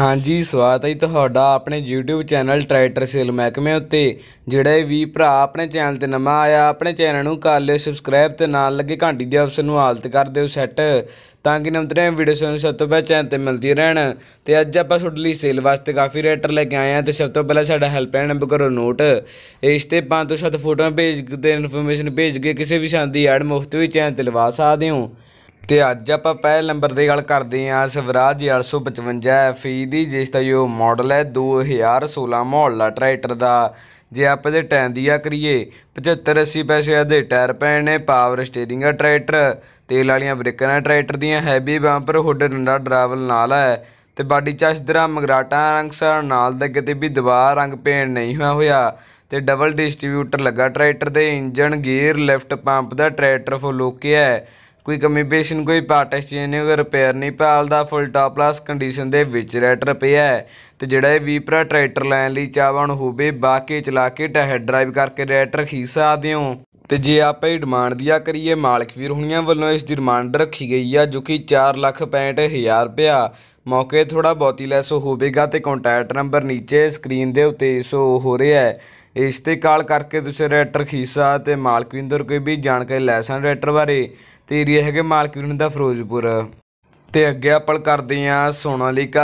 ਹਾਂਜੀ ਸਵਾਗਤ ਹੈ ਤੁਹਾਡਾ ਆਪਣੇ YouTube ਚੈਨਲ ਟਰੈਕਟਰ ਸੇਲ ਮਹਿਕਮੇ ਉੱਤੇ ਜਿਹੜੇ ਵੀ ਭਰਾ ਆਪਣੇ ਚੈਨਲ ਤੇ ਨਵਾਂ ਆਇਆ ਆਪਣੇ ਚੈਨਲ ਨੂੰ ਕਰ ਲਿਓ ਸਬਸਕ੍ਰਾਈਬ ਤੇ ਨਾਲ ਲੱਗੇ ਘੰਟੀ ਦੇ ਆਪਸ਼ਨ ਨੂੰ ਹਾਲਤ ਕਰ ਦਿਓ ਸੈੱਟ ਤਾਂ ਕਿ ਨਵਤਰੀਆਂ ਵੀਡੀਓ ਸਾਨੂੰ ਸਭ ਤੋਂ ਪਹਿਲਾਂ ਚੈਨਲ ਤੇ ਮਿਲਦੀ ਰਹਿਣ ਤੇ ਅੱਜ ਆਪਾਂ ਤੁਹਾਡੇ ਲਈ ਸੇਲ ਵਾਸਤੇ ਕਾਫੀ ਰੇਟਰ ਲੈ ਕੇ ਆਏ ਆ ਤੇ ਸਭ ਤੋਂ ਪਹਿਲਾਂ ਸਾਡਾ ਹੈਲਪਲਾਈਨ ਨੰਬਰ ਕਰੋ ਨੋਟ ਇਸ ਤੇ ਪੰਜ ਤੋਂ ਸੱਤ ਫੋਟੋਆਂ ਭੇਜ ਕੇ ਇਨਫੋਰਮੇਸ਼ਨ ਭੇਜ ਕੇ ਕਿਸੇ ਵੀ ਸ਼ਾਨ ਐਡ ਮੁਫਤ ਵੀ ਚੈਨਲ ਤੇ ਲਵਾ ਸਕਦੇ ਹੋ ਤੇ ਅੱਜ ਆਪਾਂ ਪਹਿਲੇ ਨੰਬਰ ਦੀ ਗੱਲ ਕਰਦੇ ਆਂ ਸਵਰਾਜ 855 FE ਦੀ ਜਿਸ ਦਾ ਇਹ ਮਾਡਲ ਹੈ 2016 ਮੋਹਲਾ ਟਰੈਕਟਰ ਦਾ ਜੇ ਆਪਾਂ ਦੇ ਟਾਇਰ ਦੀਆ ਕਰੀਏ 75 80 ਪੈਸੇ ਦੇ ਟਾਇਰ ਪੈਣ ਨੇ ਪਾਵਰ ਸਟੀਅਰਿੰਗ ਆ ਟਰੈਕਟਰ ਤੇਲ ਵਾਲੀਆਂ ਬ੍ਰੇਕਾਂ ਦਾ ਟਰੈਕਟਰ ਦੀਆਂ ਹੈਵੀ ਬੰਪਰ ਹੁੱਡ ਡੰਡਾ ਡਰਾਵਲ ਨਾਲ ਹੈ ਤੇ ਬਾਡੀ ਚਸ਼ਦਰਾ ਮਗਰਾਟਾ ਰੰਗ ਸਾਰ ਨਾਲ ਦੇ ਕਿਤੇ ਵੀ ਦਬਾਅ ਰੰਗ ਪੇਂਟ ਨਹੀਂ ਹੋਇਆ ਹੋਇਆ ਤੇ ਡਬਲ ਡਿਸਟ੍ਰੀਬਿਊਟਰ ਲੱਗਾ ਟਰੈਕਟਰ ਦੇ ਇੰਜਨ ਗੇਅਰ ਲਿਫਟ ਪੰਪ ਦਾ ਟਰੈਕਟਰ ਫੁੱਲ ਓਕੇ ਹੈ ਕੋਈ ਕਮੀ ਬੇਸ਼ਨ ਕੋਈ ਪਾਰਟ ਐਕਸਚੇਂਜ ਨਹੀਂ ਕੋਈ ਰਿਪੇਅਰ ਨਹੀਂ ਪਾਲਦਾ ਫੁੱਲ ਟਾਪ ਕਲਾਸ ਕੰਡੀਸ਼ਨ ਦੇ ਵਿੱਚ ਰੈਟਰ ਪਿਆ ਤੇ ਜਿਹੜਾ ਇਹ ਵੀ ਟਰੈਕਟਰ ਲੈਣ ਲਈ ਚਾਹਵਾਨ ਹੋਵੇ ਬਾਕੀ ਚਲਾ ਕੇ ਟਹਿ ਡਰਾਈਵ ਕਰਕੇ ਰੈਟਰ ਖੀਸ ਸਕਦੇ ਹੋ ਤੇ ਜੇ ਆਪਾਂ ਇਹ ਡਿਮਾਂਡ ਦੀਆ ਕਰੀਏ ਮਾਲਕ ਵੀਰ ਹੁਣੀਆਂ ਵੱਲੋਂ ਇਸ ਦੀ ਡਿਮਾਂਡ ਰੱਖੀ ਗਈ ਆ ਜੋ ਕਿ 465000 ਰੁਪਿਆ ਮੌਕੇ ਥੋੜਾ ਬਹੁਤੀ ਲੈਸ ਹੋਵੇਗਾ ਤੇ ਕੰਟੈਕਟ ਨੰਬਰ ਨੀਚੇ ਸਕਰੀਨ ਦੇ ਉੱਤੇ ਸੋ ਹੋ ਰਿਹਾ ਹੈ ਇਸ ਤੇ ਕਾਲ ਕਰਕੇ ਤੁਸੀਂ ਰੈਟਰ ਖੀਸਾ ਤੇ ਮਾਲਕ ਕੋਈ ਵੀ ਜਾਣਕਾਰੀ ਲੈ ਸਕਣ ਰੈਟਰ ਬਾਰੇ ਤੇ ਏਰੀਆ ਹੈਗਾ ਨੂੰ ਦਾ ਫਿਰੋਜ਼ਪੁਰ ਤੇ ਅੱਗੇ ਆਪਾਂ ਕਰਦੇ ਆ ਸੋਨਾਲੀਕਾ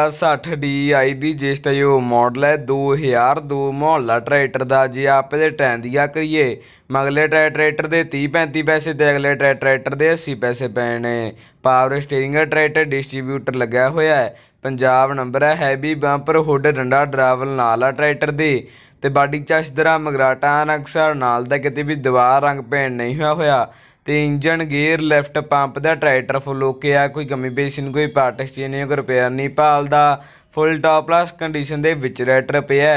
ਆਈ ਦੀ ਜਿਸ ਜੋ ਮਾਡਲ ਹੈ 2002 ਮੋਹਲਾ ਟਰੈਕਟਰ ਦਾ ਜੇ ਆਪ ਦੇ ਟਾਈਮ ਦੀਆ ਕਰੀਏ ਮਗਲੇ ਟਰੈਕਟਰ ਦੇ 30 35 ਪੈਸੇ ਤੇ ਅਗਲੇ ਟਰੈਕਟਰ ਦੇ 80 ਪੈਸੇ ਪੈਣੇ ਪਾਵਰ ਸਟੀਅਰਿੰਗ ਟਰੈਕਟਰ ਡਿਸਟ੍ਰੀਬਿਊਟਰ ਲੱਗਿਆ ਹੋਇਆ ਹੈ ਪੰਜਾਬ ਨੰਬਰ ਹੈ ਹੈਵੀ ਬੰਪਰ ਹੁੱਡ ਡੰਡਾ ਡਰਾਵਲ ਨਾਲ ਆ ਟਰੈਕਟਰ ਦੇ ਤੇ ਬਾਡੀ ਦਰਾ ਮਗਰਾਟਾ ਅਕਸਰ ਨਾਲ ਦਾ ਕਿਤੇ ਵੀ ਦੀਵਾਰ ਰੰਗ ਭੇਣ ਨਹੀਂ ਹੋਇਆ ਹੋਇਆ ਤੇ ਇੰਜਨ ਗੇਅਰ ਲਿਫਟ ਪੰਪ ਦਾ ਟਰੈਕਟਰ ਫੁੱਲ ਓਕੇ ਆ ਕੋਈ ਗਮੀ ਬੇਸਿਨ ਨਹੀਂ ਕੋਈ ਪਾਰਟ ਐਕਸਚੇਂਜ ਨਹੀਂ ਕੋਈ ਰਿਪੇਅਰ ਨਹੀਂ ਦਾ ਫੁੱਲ ਟਾਪ ਪਲਸ ਕੰਡੀਸ਼ਨ ਦੇ ਵਿੱਚ ਟਰੈਕਟਰ ਪਿਆ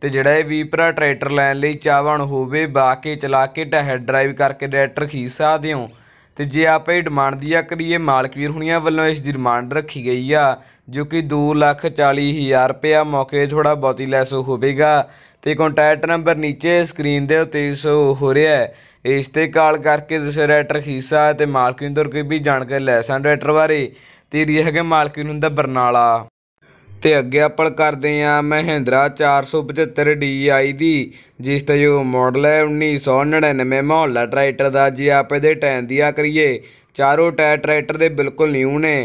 ਤੇ ਜਿਹੜਾ ਇਹ ਵੀਪਰਾ ਟਰੈਕਟਰ ਲੈਣ ਲਈ ਚਾਹਵਣ ਹੋਵੇ ਬਾਕੇ ਚਲਾ ਕੇ ਟਹਿ ਡਰਾਈਵ ਕਰਕੇ ਟਰੈਕਟਰ ਖੀਸਾ ਸਕਦੇ ਹੋ ਤੇ ਜੇ ਆਪਾਂ ਇਹ ਡਿਮਾਂਡ ਦੀ ਆ ਕਰੀਏ ਮਾਲਕ ਵੀਰ ਹੁਣੀਆਂ ਵੱਲੋਂ ਇਸ ਦੀ ਡਿਮਾਂਡ ਰੱਖੀ ਗਈ ਆ ਜੋ ਕਿ 2 ਲੱਖ 40 ਹਜ਼ਾਰ ਰੁਪਇਆ ਮੌਕੇ ਥੋੜਾ ਬਹੁਤੀ ਲੈਸ ਹੋਵੇਗਾ ਤੇ ਕੰਟੈਕਟ ਨੰਬਰ ਨੀਚੇ ਸਕਰੀਨ ਦੇ ਉੱਤੇ ਸੋ ਹੋ ਰਿਹਾ ਹੈ ਇਸ ਤੇ ਕਾਲ ਕਰਕੇ ਤੁਸੀਂ ਰਾਈਟਰ ਖੀਸਾ ਤੇ ਮਾਲਕਿੰਦਰ ਕੋਈ ਵੀ ਜਾਣਕਾਰੀ ਲੈ ਸਕਦੇ ਰਾਈਟਰ ਬਾਰੇ ਤੇ ਇਹ ਹੈਗਾ ਮਾਲਕੀ ਨੂੰ ਦਾ ਬਰਨਾਲਾ ਤੇ ਅੱਗੇ ਆਪਾਂ ਕਰਦੇ ਆ ਮਹਿੰਦਰਾ 475 DI ਦੀ ਜਿਸ ਦਾ ਜੋ ਮਾਡਲ ਹੈ 1999 ਮਹੌਲਾ ਟਰੈਕਟਰ ਦਾ ਜੀ ਆਪ ਇਹਦੇ ਟਾਇਰ ਦੀਆ ਕਰੀਏ ਚਾਰੋ ਟਾਇਰ ਟਰੈਕਟਰ ਦੇ ਬਿਲਕੁਲ ਨਿਊ ਨੇ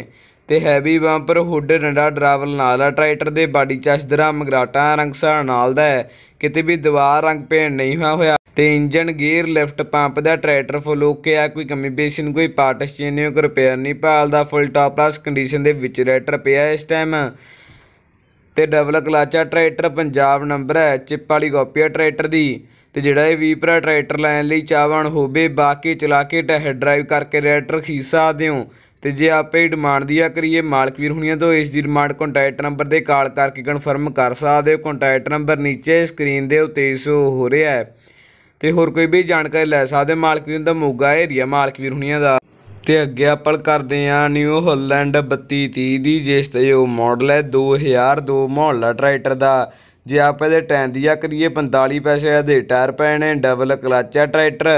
ਤੇ ਹੈਵੀ ਬੰਪਰ ਹੁੱਡ ਡੰਡਾ ਡਰਾਵਲ ਨਾਲ ਆ ਟਰੈਕਟਰ ਦੇ ਬਾਡੀ ਚਸ਼ਦਰਾ ਮਗਰਾਟਾ ਰੰਗਸਾ ਨਾਲ ਦਾ ਹੈ ਕਿਤੇ ਵੀ ਦਵਾ ਰੰਗ ਪੇਂਟ ਨਹੀਂ ਹੋਇਆ ਹੋਇਆ ਤੇ ਇੰਜਨ ਗੇਅਰ ਲਿਫਟ ਪੰਪ ਦਾ ਟਰੈਕਟਰ ਫੁੱਲ ਓਕੇ ਆ ਕੋਈ ਕਮੀ ਬੇਸ਼ਨ ਕੋਈ ਪਾਰਟ ਚੇਂਜ ਨਹੀਂ ਕੋਈ ਰਿਪੇਅਰ ਨਹੀਂ ਪਾਲਦਾ ਫੁੱਲ ਟਾਪ ਪਲਸ ਕੰਡੀਸ਼ਨ ਦੇ ਵਿੱਚ ਟਰੈਕਟਰ ਪਿਆ ਇਸ ਟਾਈਮ ਤੇ ਡਬਲ ਕਲਾਚਾ ਟਰੈਕਟਰ ਪੰਜਾਬ ਨੰਬਰ ਹੈ ਚਿੱਪ ਵਾਲੀ ਕਾਪੀ ਹੈ ਟਰੈਕਟਰ ਦੀ ਤੇ ਜਿਹੜਾ ਇਹ ਵੀ ਟਰੈਕਟਰ ਲੈਣ ਲਈ ਚਾਹਵਾਨ ਹੋਵੇ ਬਾਕੀ ਚਲਾ ਕੇ ਟਹਿ ਡਰਾਈਵ ਕਰਕੇ ਟਰੈਕਟਰ ਖੀਸਾ ਦਿਓ ਤੇ ਜੇ ਆਪੇ ਹੀ ਡਿਮਾਂਡ ਦੀ ਆ ਕਰੀਏ ਮਾਲਕ ਵੀਰ ਹੁਣੀਆਂ ਤੋਂ ਇਸ ਦੀ ਡਿਮਾਂਡ ਕੰਟੈਕਟ ਨੰਬਰ ਦੇ ਕਾਲ ਕਰਕੇ ਕਨਫਰਮ ਕਰ ਸਕਦੇ ਹੋ ਕੰਟੈਕਟ ਨੰਬਰ ਨੀਚੇ ਸਕਰੀਨ ਦੇ ਉੱਤੇ ਸ਼ੋ ਹੋ ਰਿਹਾ ਹੈ ਤੇ ਹੋਰ ਕੋਈ ਵੀ ਜਾਣਕਾਰੀ ਲੈ ਸਕਦੇ ਮਾਲਕ ਵੀਰ ਦਾ ਮੋਗਾ ਏਰੀਆ ਮਾਲਕ ਵੀਰ ਹੁਣੀਆਂ ਦਾ ਤੇ ਅੱਗੇ ਆਪਾਂ ਕਰਦੇ ਆ ਨਿਊ ਹੋਲੈਂਡ 3230 ਦੀ ਜਿਸ ਤੇ ਉਹ ਮਾਡਲ ਹੈ 2002 ਮੋਹਲਾ ਟਰੈਕਟਰ ਦਾ ਜੇ ਆਪਾਂ ਇਹਦੇ ਟਾਇਰ ਦੀ ਆ ਕਰੀਏ 45 ਪੈਸੇ ਦੇ ਟਾਇਰ ਪੈਣੇ ਡਬਲ ਕਲਚ ਟਰੈਕਟਰ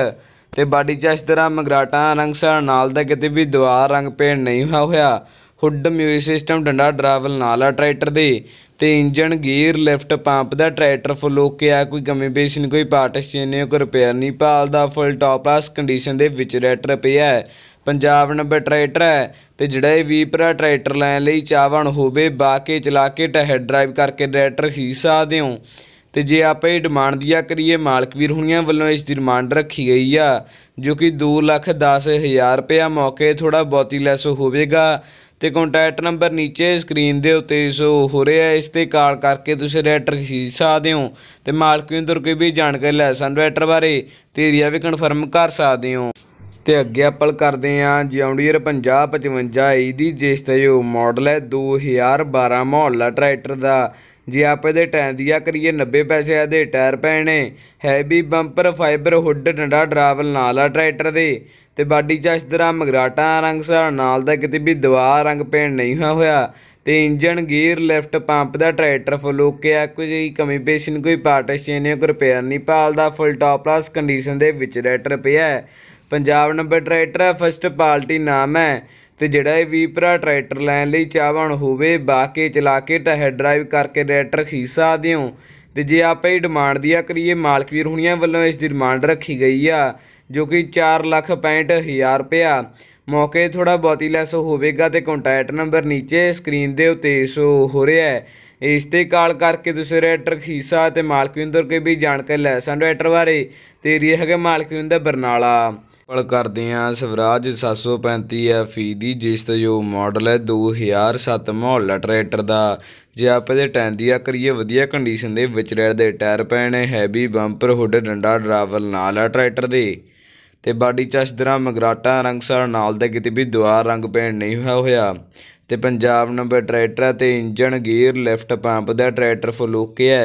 ਤੇ ਬਾਡੀ 'ਚ ਇਸ ਤਰ੍ਹਾਂ ਮਗਰਾਟਾ ਰੰਗ ਨਾਲ ਦਾ ਕਿਤੇ ਵੀ ਦੁਆਰ ਰੰਗ ਪੇਂਟ ਨਹੀਂ ਹੋਇਆ ਹੋਇਆ ਹੁੱਡ ਮਿਊਜ਼ਿਕ ਸਿਸਟਮ ਡੰਡਾ ਡਰਾਵਲ ਨਾਲ ਆ ਟਰੈਕਟਰ ਦੇ ਤੇ ਇੰਜਨ ਗੀਅਰ ਲਿਫਟ ਪੰਪ ਦਾ ਟਰੈਕਟਰ ਫੁੱਲ ਓਕੇ ਆ ਕੋਈ ਗਮੀ ਪੇਸ਼ ਨਹੀਂ ਕੋਈ ਪਾਰਟਸ ਚੇਨੇ ਕੋਈ ਰਿਪੇਅਰ ਨਹੀਂ ਪਾਲਦਾ ਫੁੱਲ ਟਾਪ ਕਲਾਸ ਕੰਡੀਸ਼ਨ ਦੇ ਵਿੱਚ ਟਰੈਕਟਰ ਪਿਆ ਹੈ ਪੰਜਾਬ ਨੰਬਰ ਟਰੈਕਟਰ ਹੈ ਤੇ ਜਿਹੜਾ ਇਹ ਵੀ ਟਰੈਕਟਰ ਲੈਣ ਲਈ ਚਾਹਵਣ ਹੋਵੇ ਬਾਕੇ ਚਲਾ ਕੇ ਟਹਿ ਡਰਾਈਵ ਕਰਕੇ ਟਰੈਕਟਰ ਹੀ ਸਕਦੇ ਹੋ ਤੇ ਜੇ ਆਪਾਂ ਇਹ ਡਿਮਾਂਡ ਦੀਆ ਕਰੀਏ ਮਾਲਕਵੀਰ ਹੁਣੀਆਂ ਵੱਲੋਂ ਇਸ ਦੀ ਡਿਮਾਂਡ ਰੱਖੀ ਗਈ ਆ ਜੋ ਕਿ 2 ਲੱਖ 10 ਹਜ਼ਾਰ ਰੁਪਇਆ ਮੌਕੇ ਥੋੜਾ ਬਹੁਤੀ ਲੈਸ ਹੋਵੇਗਾ ਤੇ ਕੰਟੈਕਟ ਨੰਬਰ ਨੀਚੇ ਸਕਰੀਨ ਦੇ ਉੱਤੇ ਸੋ ਹੋ ਰਿਹਾ ਇਸ ਤੇ ਕਾਲ ਕਰਕੇ ਤੁਸੀਂ ਰੈਟਰ ਖਰੀਦ ਸਕਦੇ ਹੋ ਤੇ ਮਾਲਕਵੀਰ ਵੀਰ ਕੋਈ ਵੀ ਜਾਣਕਾਰੀ ਲੈ ਸਨ ਰੈਟਰ ਬਾਰੇ ਤੇ ਏਰੀਆ ਵੀ ਕਨਫਰਮ ਕਰ ਸਕਦੇ ਹੋ ਤੇ ਅੱਗੇ ਆਪਲ ਕਰਦੇ ਆ ਜਿਉਂਡੀਅਰ 50 55 ਇਹਦੀ ਜਿਸ ਤੇ ਉਹ ਮਾਡਲ ਹੈ 2012 ਮੌਲਾ ਟਰੈਕਟਰ ਦਾ ਜੇ ਆਪ ਇਹਦੇ ਟਾਇਰ ਦੀਆ ਕਰੀਏ 90 ਪੈਸੇ ਇਹਦੇ ਟਾਇਰ ਪੈਣੇ ਹੈਵੀ ਬੰਪਰ ਫਾਈਬਰ ਹੁੱਡ ਡੰਡਾ ਡਰਾਵਲ ਨਾਲ ਆ ਟਰੈਕਟਰ ਦੇ ਤੇ ਬਾਡੀ ਚ ਇਸ ਤਰ੍ਹਾਂ ਮਗਰਾਟਾ ਰੰਗ ਸਾਰ ਨਾਲ ਦਾ ਕਿਤੇ ਵੀ ਦਵਾ ਰੰਗ ਪੈਣ ਨਹੀਂ ਹੋਇਆ ਹੋਇਆ ਤੇ ਇੰਜਨ ਗੀਅਰ ਲਿਫਟ ਪੰਪ ਦਾ ਟਰੈਕਟਰ ਫੁੱਲ ਓਕੇ ਆ ਕੋਈ ਕਮੀ ਪੇਸ਼ ਨਹੀਂ ਕੋਈ ਪਾਰਟ ਐਕਸਚੇਂਜ ਨਹੀਂ ਕੋਈ ਰਿਪੇਅਰ ਨਹੀਂ ਪਾਲਦਾ ਫੁੱਲ ਟਾਪ ਪਲਸ ਕੰਡੀਸ਼ਨ ਦੇ ਵਿੱਚ ਟਰੈਕਟਰ ਪਿਆ Punjab number tractor first party ਨਾਮ ਹੈ ਤੇ ਜਿਹੜਾ ਇਹ ਵੀ ਭਰਾ ਟਰੈਕਟਰ ਲੈਣ ਲਈ ਚਾਹਵਾਨ ਹੋਵੇ ਬਾਕੇ ਚਲਾ ਕੇ ਟਹਿ ਡਰਾਈਵ ਕਰਕੇ ਟਰੈਕਟਰ ਖੀਸਾ ਸਕਦੇ ਹੋ ਤੇ ਜੇ ਆਪਾਂ ਇਹ ਡਿਮਾਂਡ ਦੀ ਆ ਕਰੀਏ ਮਾਲਕ ਵੀਰ ਹੁਣੀਆਂ ਵੱਲੋਂ ਇਸ ਦੀ ਡਿਮਾਂਡ ਰੱਖੀ ਗਈ ਆ ਜੋ ਕਿ 465000 ਰੁਪਇਆ ਮੌਕੇ ਥੋੜਾ ਬਹੁਤੀ ਲੈਸ ਹੋਵੇਗਾ ਤੇ ਕੰਟੈਕਟ ਨੰਬਰ ਨੀਚੇ ਸਕਰੀਨ ਦੇ ਉੱਤੇ ਸੋ ਹੋ ਰਿਹਾ ਹੈ ਇਸ ਤੇ ਕਾਲ ਕਰਕੇ ਤੁਸੀਂ ਰੈਟਰ ਖੀਸਾ ਤੇ ਮਾਲਕਵਿੰਦਰ ਕੇ ਵੀ ਜਾਣਕਾਰੀ ਲੈ ਸਕਦੇ ਰੈਟਰ ਬਾਰੇ ਤੇ ਹੈਗੇ ਹੈਗਾ ਮਾਲਕਵਿੰਦਰ ਬਰਨਾਲਾ ਪਲ ਕਰਦੇ ਆ ਸਵਰਾਜ 735 ਐਫੀ ਦੀ ਜਿਸ ਤੇ ਜੋ ਮਾਡਲ ਹੈ 2007 ਮਾਡਲ ਟਰੈਕਟਰ ਦਾ ਜੇ ਆਪ ਇਹਦੇ ਟੈਂਦੀਆ ਦੀ ਆ ਕਰੀਏ ਵਧੀਆ ਕੰਡੀਸ਼ਨ ਦੇ ਵਿੱਚ ਰੈਡ ਦੇ ਟਾਇਰ ਪੈਣੇ ਹੈਵੀ ਬੰਪਰ ਹੁੱਡ ਡੰਡਾ ਡਰਾਵਲ ਨਾਲ ਆ ਟਰੈਕਟਰ ਦੇ ਤੇ ਬਾਡੀ ਚਸ਼ਦਰਾ ਮਗਰਾਟਾ ਰੰਗਸਰ ਨਾਲ ਦੇ ਕਿਤੇ ਵੀ ਦੁਆਰ ਰੰਗ ਪੈਣ ਨਹੀਂ ਹੋਇਆ ਹੋਇਆ ਤੇ ਪੰਜਾਬ ਨੰਬਰ ਟਰੈਕਟਰ ਤੇ ਇੰਜਨ ਗੇਅਰ ਲਿਫਟ ਪੰਪ ਦਾ ਟਰੈਕਟਰ ਫਲੂਕਿਆ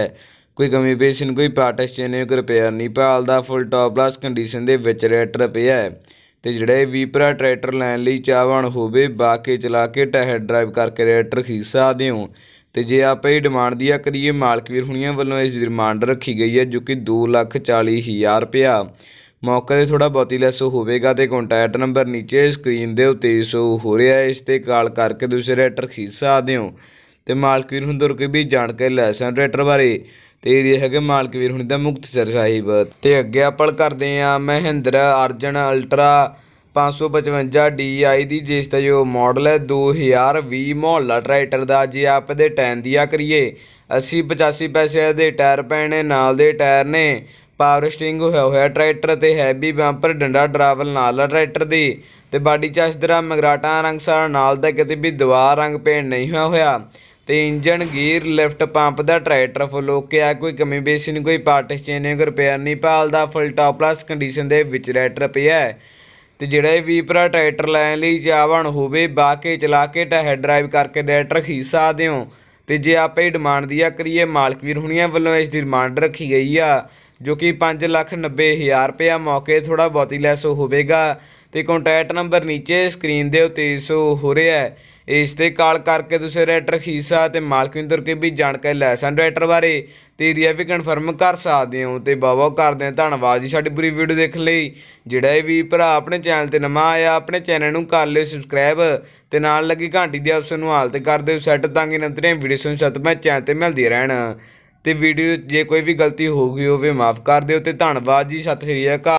ਕੋਈ ਕਮੀ ਪੇਸ਼ ਨਹੀਂ ਕੋਈ ਪਾਰਟ ਐਕਸਚੇਂਜ ਨਹੀਂ ਕੋਈ ਰਿਪੇਅਰ ਨਹੀਂ ਪਾਲਦਾ ਫੁੱਲ ਟੌਪ ਪਲਸ ਕੰਡੀਸ਼ਨ ਦੇ ਵਿੱਚ ਟਰੈਕਟਰ ਪਿਆ ਤੇ ਜਿਹੜੇ ਵੀਪਰਾ ਟਰੈਕਟਰ ਲੈਣ ਲਈ ਚਾਹਵਾਨ ਹੋਵੇ ਬਾਕੇ ਚਲਾ ਕੇ ਟਹਿ ਡਰਾਈਵ ਕਰਕੇ ਟਰੈਕਟਰ ਖੀਸਾ ਸਕਦੇ ਹੋ ਤੇ ਜੇ ਆਪਾਂ ਇਹ ਡਿਮਾਂਡ ਦੀ ਆ ਕਰੀਏ ਵੀਰ ਹੁਣੀਆਂ ਵੱਲੋਂ ਇਸ ਦੀ ਡਿਮਾਂਡ ਰੱਖੀ ਗਈ ਹੈ ਜੋ ਕਿ 2 ਲੱਖ 40 ਹਜ਼ਾਰ ਮੌਕੇ ਤੇ ਥੋੜਾ ਬਹੁਤੀ ਲੈਸ ਹੋਵੇਗਾ ਤੇ ਕੰਟੈਕਟ ਨੰਬਰ ਨੀਚੇ ਸਕਰੀਨ ਦੇ ਉੱਤੇ ਸੋ ਹੋ ਰਿਹਾ ਹੈ ਇਸ ਤੇ ਕਾਲ ਕਰਕੇ ਤੁਸੀਂ ਰੈਟਰ ਖੀਸਾ ਦਿਓ ਤੇ ਤੇ ਵੀਰ ਹੁੰਦਰ ਕੋਈ ਵੀ ਜਾਣ ਲੈ ਲੈਸਨ ਰੈਟਰ ਬਾਰੇ ਤੇ ਇਹ ਹੈਗੇ ਵੀਰ ਹੁਣ ਦਾ ਮੁਕਤਸਰ ਸਾਹਿਬ ਤੇ ਅੱਗੇ ਆਪਾਂ ਕਰਦੇ ਆ ਮਹਿੰਦਰ ਅਰਜਨ ਅਲਟਰਾ 555 DI ਦੀ ਜਿਸ ਦਾ ਜੋ ਮਾਡਲ ਹੈ 2020 ਮੋਹਲਾ ਟਰੈਕਟਰ ਦਾ ਜੇ ਆਪ ਦੇ ਟਾਇਰ ਦੀਆ ਕਰੀਏ 80 85 ਪੈਸੇ ਦੇ ਟਾਇਰ ਪੈਣੇ ਨਾਲ ਦੇ ਟਾਇਰ ਨੇ ਪਾਵਰ ਸਟਿੰਗ ਹੋਇਆ ਹੋਇਆ ਟਰੈਕਟਰ ਤੇ ਹੈਵੀ ਬੰਪਰ ਡੰਡਾ ਡਰਾਵਲ ਨਾਲ ਟਰੈਕਟਰ ਦੀ ਤੇ ਬਾਡੀ ਚਾਸ਼ਦਰਾ ਮਗਰਾਟਾ ਰੰਗ ਸਾਰ ਨਾਲ ਦਾ ਕਿਤੇ ਵੀ ਦਵਾ ਰੰਗ ਪੇਂਟ ਨਹੀਂ ਹੋਇਆ ਹੋਇਆ ਤੇ ਇੰਜਨ ਗੀਅਰ ਲਿਫਟ ਪੰਪ ਦਾ ਟਰੈਕਟਰ ਫੁੱਲ ਓਕੇ ਆ ਕੋਈ ਕਮੀ ਬੇਸੀ ਨਹੀਂ ਕੋਈ ਪਾਰਟ ਐਕਸਚੇਂਜ ਨਹੀਂ ਰਿਪੇਅਰ ਨਹੀਂ ਭਾਲਦਾ ਫੁੱਲ ਟਾਪ ਪਲਸ ਕੰਡੀਸ਼ਨ ਦੇ ਵਿੱਚ ਟਰੈਕਟਰ ਪਿਆ ਤੇ ਜਿਹੜਾ ਵੀ ਵੀਪਰਾ ਟਰੈਕਟਰ ਲੈਣ ਲਈ ਜਾਵਣ ਹੋਵੇ ਬਾਕੇ ਚਲਾ ਕੇ ਟਹਿ ਡਰਾਈਵ ਕਰਕੇ ਟਰੈਕਟਰ ਖੀ ਸਕਦੇ ਹੋ ਤੇ ਜੇ ਆਪੇ ਹੀ ਡਿਮਾਂਡ ਦੀਆ ਕਰੀਏ ਮਾਲਕ ਵੀਰ ਹੁਣੀਆਂ ਵੱਲੋਂ ਇਸ ਦੀ ਰਿਮਾਂਡ ਰੱਖੀ ਗਈ ਆ ਜੋ ਕਿ 5 ਲੱਖ 90 ਹਜ਼ਾਰ ਰੁਪਏ ਮੌਕੇ ਥੋੜਾ ਬਹੁਤੀ ਲੈਸ ਹੋਵੇਗਾ ਤੇ ਕੰਟੈਕਟ ਨੰਬਰ ਨੀਚੇ ਸਕਰੀਨ ਦੇ ਉੱਤੇ ਸੋ ਹੋ ਰਿਹਾ ਹੈ ਇਸ ਤੇ ਕਾਲ ਕਰਕੇ ਤੁਸੀਂ ਰਾਈਟਰ ਖੀਸਾ ਤੇ ਮਾਲਕਵਿੰਦਰ ਕੇ ਵੀ ਜਾਣਕਾਰੀ ਲੈ ਸਕਦੇ ਰਾਈਟਰ ਬਾਰੇ ਤੇ ਏਰੀਆ ਵੀ ਕਨਫਰਮ ਕਰ ਸਕਦੇ ਹੋ ਤੇ ਬਾਬਾ ਕਰਦੇ ਹਾਂ ਧੰਨਵਾਦ ਜੀ ਸਾਡੀ ਪੂਰੀ ਵੀਡੀਓ ਦੇਖ ਲਈ ਜਿਹੜਾ ਇਹ ਵੀ ਭਰਾ ਆਪਣੇ ਚੈਨਲ ਤੇ ਨਵਾਂ ਆਇਆ ਆਪਣੇ ਚੈਨਲ ਨੂੰ ਕਰ ਲਿਓ ਸਬਸਕ੍ਰਾਈਬ ਤੇ ਨਾਲ ਲੱਗੀ ਘੰਟੀ ਦੇ ਆਪਸ਼ਨ ਨੂੰ ਹਾਲ ਤੇ ਕਰ ਦਿਓ ਸੈੱਟ ਤਾਂ ਕਿ ਨੰਤਰੇ ਵੀਡੀਓ ਸੁਣ ਸਤ ਮੈਂ ਚੈਨਲ ਤੇ ਮਿਲਦੀ ਰਹਿਣ ਅਤੇ ਵੀਡੀਓ ਜੇ ਕੋਈ ਵੀ ਗਲਤੀ ਹੋ ਗਈ ਹੋਵੇ ਮਾਫ ਕਰ ਦਿਓ ਅਤੇ ਧੰਨਵਾਦ ਜੀ ਸਤਿ ਸ਼੍ਰੀ ਅਕਾਲ